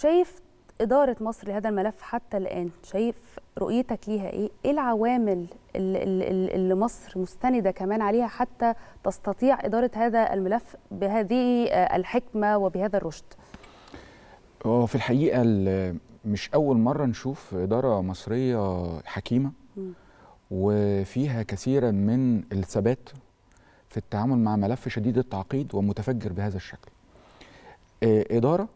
شايف إدارة مصر لهذا الملف حتى الآن شايف رؤيتك ليها إيه؟ إيه العوامل اللي, اللي مصر مستندة كمان عليها حتى تستطيع إدارة هذا الملف بهذه آه، الحكمة وبهذا الرشد؟ هو في الحقيقة مش أول مرة نشوف إدارة مصرية حكيمة م. وفيها كثيرا من الثبات في التعامل مع ملف شديد التعقيد ومتفجر بهذا الشكل آه، إدارة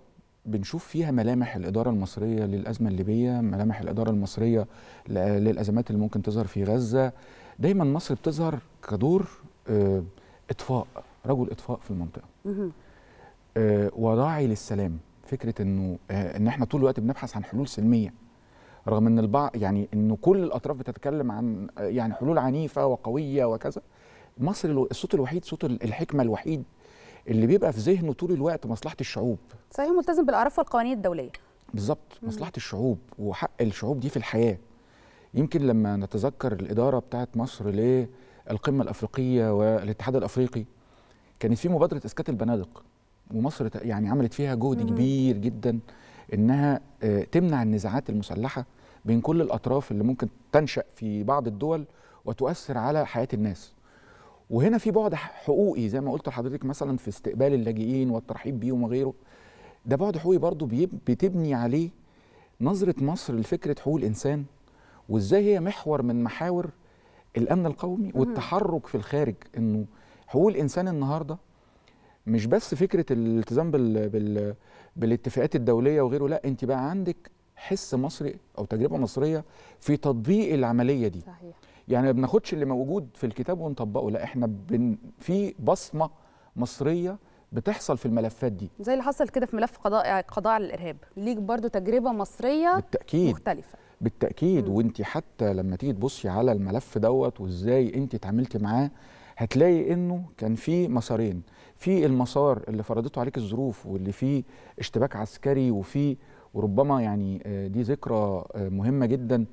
بنشوف فيها ملامح الإدارة المصرية للأزمة الليبية ملامح الإدارة المصرية للأزمات اللي ممكن تظهر في غزة دايما مصر بتظهر كدور آه، إطفاء رجل إطفاء في المنطقة آه، وراعي للسلام فكرة إنه آه، إن إحنا طول الوقت بنبحث عن حلول سلمية رغم إن البعض يعني إنه كل الأطراف بتتكلم عن يعني حلول عنيفة وقوية وكذا مصر الصوت الوحيد صوت الحكمة الوحيد اللي بيبقى في ذهنه طول الوقت مصلحه الشعوب صحيح ملتزم بالاعراف والقوانين الدوليه بالظبط مصلحه الشعوب وحق الشعوب دي في الحياه يمكن لما نتذكر الاداره بتاعت مصر للقمه الافريقيه والاتحاد الافريقي كانت في مبادره اسكات البنادق ومصر يعني عملت فيها جهد كبير جدا انها آه، تمنع النزاعات المسلحه بين كل الاطراف اللي ممكن تنشا في بعض الدول وتؤثر على حياه الناس وهنا في بعد حقوقي زي ما قلت لحضرتك مثلا في استقبال اللاجئين والترحيب بيهم وغيره ده بعد حقوقي برضو بتبني عليه نظرة مصر لفكرة حقوق الإنسان وإزاي هي محور من محاور الأمن القومي والتحرك في الخارج إنه حقوق الإنسان النهاردة مش بس فكرة الالتزام بال... بال... بالاتفاقات الدولية وغيره لا أنت بقى عندك حس مصري أو تجربة مصرية في تطبيق العملية دي صحيح. يعني ما بناخدش اللي موجود في الكتاب ونطبقه لا احنا بن في بصمه مصريه بتحصل في الملفات دي زي اللي حصل كده في ملف قضاء قضاء على الارهاب ليك برضو تجربه مصريه بالتأكيد. مختلفه بالتاكيد وانت حتى لما تيجي تبصي على الملف دوت وازاي انت اتعاملتي معاه هتلاقي انه كان في مسارين في المسار اللي فرضته عليك الظروف واللي فيه اشتباك عسكري وفيه وربما يعني آه، دي ذكرى آه، مهمه جدا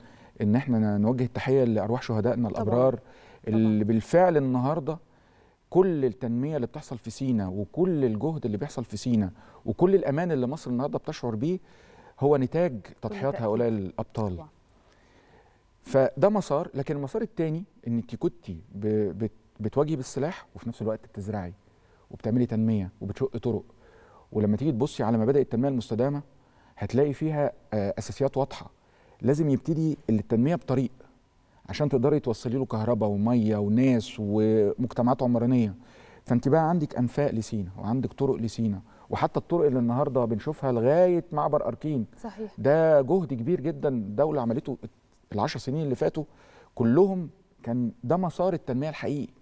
ان احنا نوجه التحيه لارواح شهدائنا الابرار طبعا. اللي طبعا. بالفعل النهارده كل التنميه اللي بتحصل في سينا وكل الجهد اللي بيحصل في سينا وكل الامان اللي مصر النهارده بتشعر بيه هو نتاج تضحيات هؤلاء الابطال طبعا. فده مسار لكن المسار الثاني ان انت كنت بتواجهي بالسلاح وفي نفس الوقت بتزرعي وبتعملي تنميه وبتشق طرق ولما تيجي تبصي على مبادئ التنميه المستدامه هتلاقي فيها آه، اساسيات واضحه لازم يبتدي التنميه بطريق عشان تقدري توصلي له كهرباء وميه وناس ومجتمعات عمرانيه فانت بقى عندك انفاق لسينا وعندك طرق لسينا وحتى الطرق اللي النهارده بنشوفها لغايه معبر اركين صحيح ده جهد كبير جدا الدوله عملته العشر سنين اللي فاتوا كلهم كان ده مسار التنميه الحقيقي